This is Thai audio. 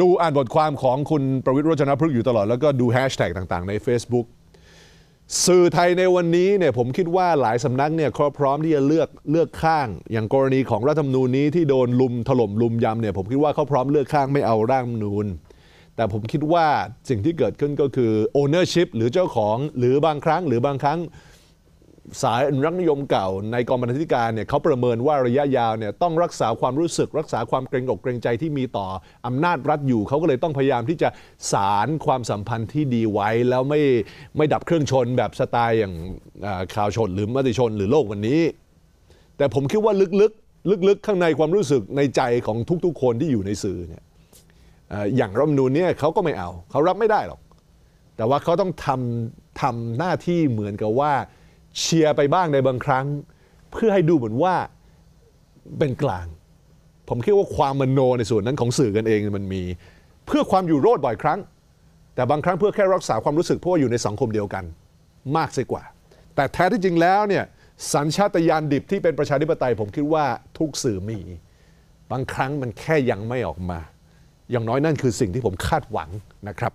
ดูอ่านบทความของคุณประวิทย์รจนพฤกษ์อยู่ตลอดแล้วก็ดูแฮชแท็กต่างๆ ใน Facebook สื่อไทยในวันนี้เนี่ยผมคิดว่าหลายสำนักเนี่ยเขาพร้อมที่จะเลือกเลือกข้าง อย่างกรณีของรัฐธรรมนูญนี้ที่โดนลุมถล่มลุมยำเนี่ยผมคิดว่าเขาพร้อมเลือกข้างไม่เอาร่างนูนแต่ผมคิดว่า สิ่งที่เกิดขึ้นก็คือ ownership หรือเจ้าของหรือบางครั้งหรือบางครั้งสายอนุรักษ์นิยมเก่าในกองบรรณาธิการเนี่ยเขาประเมินว่าระยะยาวเนี่ยต้องรักษาความรู้สึก รักษาความเกรงอกเกรงใจที่มีต่ออำนาจรัฐอยู่เขาก็เลยต้องพยายามที่จะสารความสัมพันธ์ที่ดีไว้ แล้วไม่ไม่ดับเครื่องชนแบบสไตล์อย่างข่าวชนหรือมติชนหรือโลกวันนี้ แต่ผมคิดว่าลึกๆลึก ๆข้างในความรู้สึกในใจของทุกๆคนที่อยู่ในสื่อเนี่ยอย่างรัฐมนูลเนี่ยเขาก็ไม่เอาเขารับไม่ได้หรอก แต่ว่าเขาต้องทำทำหน้าที่เหมือนกับว่าเชียร์ไปบ้างในบางครั้งเพื่อให้ดูเหมือนว่าเป็นกลาง ผมคิดว่าความมโนในส่วนนั้นของสื่อกันเองมันมี เพื่อความอยู่รอดบ่อยครั้ง แต่บางครั้งเพื่อแค่รักษาความรู้สึกเพราะว่าอยู่ในสังคมเดียวกัน มากเสียกว่า แต่แท้ที่จริงแล้วเนี่ยสัญชาตญาณดิบที่เป็นประชาธิปไตย ผมคิดว่าทุกสื่อมี บางครั้งมันแค่ยังไม่ออกมา อย่างน้อยนั่นคือสิ่งที่ผมคาดหวังนะครับ